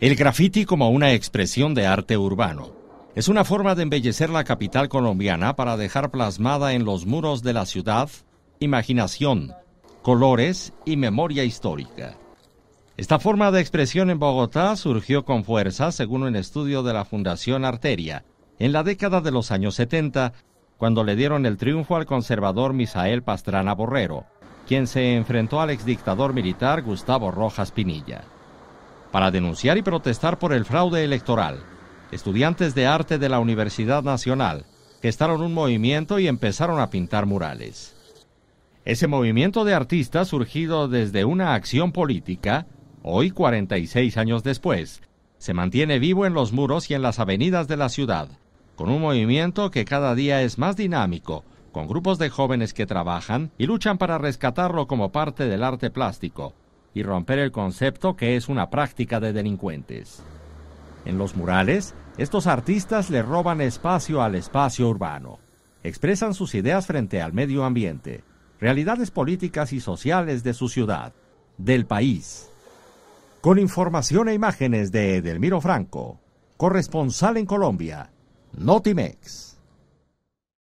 El graffiti como una expresión de arte urbano. Es una forma de embellecer la capital colombiana para dejar plasmada en los muros de la ciudad imaginación, colores y memoria histórica. Esta forma de expresión en Bogotá surgió con fuerza, según un estudio de la Fundación Arteria, en la década de los años 70, cuando le dieron el triunfo al conservador Misael Pastrana Borrero, quien se enfrentó al dictador militar Gustavo Rojas Pinilla para denunciar y protestar por el fraude electoral. Estudiantes de arte de la Universidad Nacional gestaron un movimiento y empezaron a pintar murales. Ese movimiento de artistas surgido desde una acción política, hoy 46 años después, se mantiene vivo en los muros y en las avenidas de la ciudad, con un movimiento que cada día es más dinámico, con grupos de jóvenes que trabajan y luchan para rescatarlo como parte del arte plástico, y romper el concepto que es una práctica de delincuentes. En los murales, estos artistas le roban espacio al espacio urbano, expresan sus ideas frente al medio ambiente, realidades políticas y sociales de su ciudad, del país. Con información e imágenes de Edelmiro Franco, corresponsal en Colombia, Notimex.